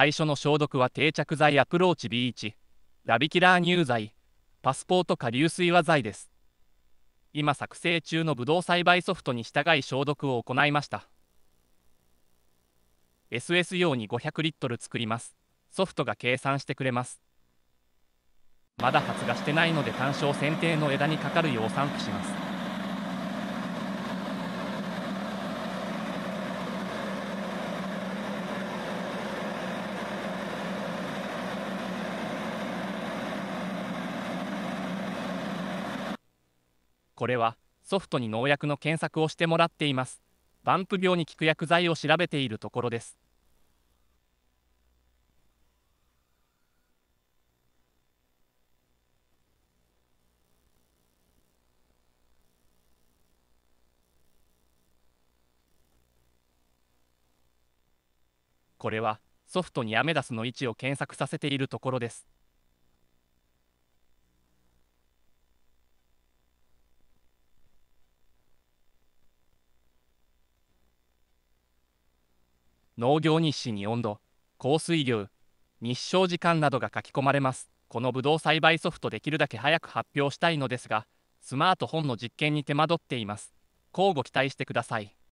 最初の消毒は定着剤アプローチ B1、ラビキラー乳剤、パスポート下流水和剤です。今作成中のブドウ栽培ソフトに従い消毒を行いました。SS 用に500リットル作ります。ソフトが計算してくれます。まだ発芽してないので単勝剪定の枝にかかるよう散布します。これはソフトに農薬の検索をしてもらっています。バンプ病に効く薬剤を調べているところです。これはソフトにアメダスの位置を検索させているところです。農業日誌に温度、降水量、日照時間などが書き込まれます。このブドウ栽培ソフトできるだけ早く発表したいのですが、スマートフォンの実験に手間取っています。交互期待してください。